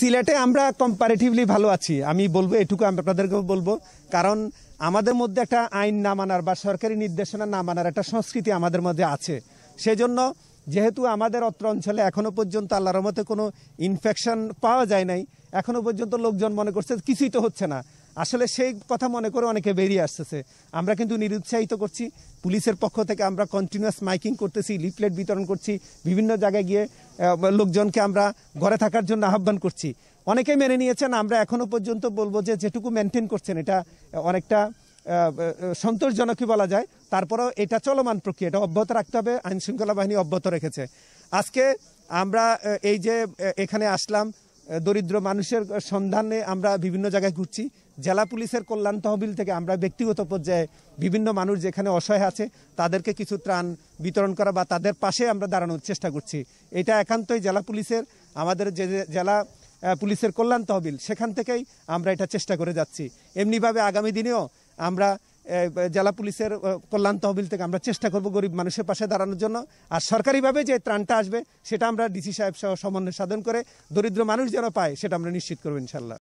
সিলেটে আমরা কম্পারেটিভলি ভালো আছি আমি বলবো এটুকু আমি আপনাদেরকেও বলবো কারণ আমাদের মধ্যে একটা আইন না মানার বা সরকারি নির্দেশনা না মানার একটা সংস্কৃতি আমাদের মধ্যে আছে সেজন্য যেহেতু আমাদের অত্র অঞ্চলে এখনও পর্যন্ত আল্লাহর মতে কোনো ইনফেকশন পাওয়া যায় নাই এখনও পর্যন্ত লোকজন মনে করছে কিছুই তো হচ্ছে না আসলে সেই কথা মনে করে অনেকে বেরিয়ে আসতেছে আমরা কিন্তু নিরুৎসাহিত করছি পুলিশের পক্ষ থেকে আমরা কন্টিনিউয়াস মাইকিং করতেছি লিফলেট বিতরণ করছি বিভিন্ন জায়গায় গিয়ে লোকজনকে আমরা ঘরে থাকার জন্য আহ্বান করছি অনেকে মেনে নিয়েছেন আমরা এখনও পর্যন্ত বলবো যে যেটুকু মেনটেন করছেন এটা অনেকটা সন্তোষজনকই বলা যায় তারপরেও এটা চলমান প্রক্রিয়া এটা অব্যাহত রাখতে হবে আইনশৃঙ্খলা বাহিনী অব্যাহত রেখেছে আজকে আমরা এই যে এখানে আসলাম দরিদ্র মানুষের সন্ধানে আমরা বিভিন্ন জায়গায় ঘুরছি জেলা পুলিশের কল্যাণ তহবিল থেকে আমরা ব্যক্তিগত পর্যায়ে বিভিন্ন মানুষ যেখানে অসহায় আছে তাদেরকে কিছু ত্রাণ বিতরণ করা বা তাদের পাশে আমরা দাঁড়ানোর চেষ্টা করছি এটা একান্তই জেলা পুলিশের আমাদের যে জেলা পুলিশের কল্যাণ তহবিল সেখান থেকেই আমরা এটা চেষ্টা করে যাচ্ছি এমনিভাবে আগামী দিনেও আমরা জেলা পুলিশের কল্যাণ তহবিল থেকে আমরা চেষ্টা করব গরিব মানুষের পাশে দাঁড়ানোর জন্য আর সরকারিভাবে যে ত্রাণটা আসবে সেটা আমরা ডিসি সাহেব সহ সমন্বয় সাধন করে দরিদ্র মানুষ যেন পায় সেটা আমরা নিশ্চিত করবো ইনশাল্লাহ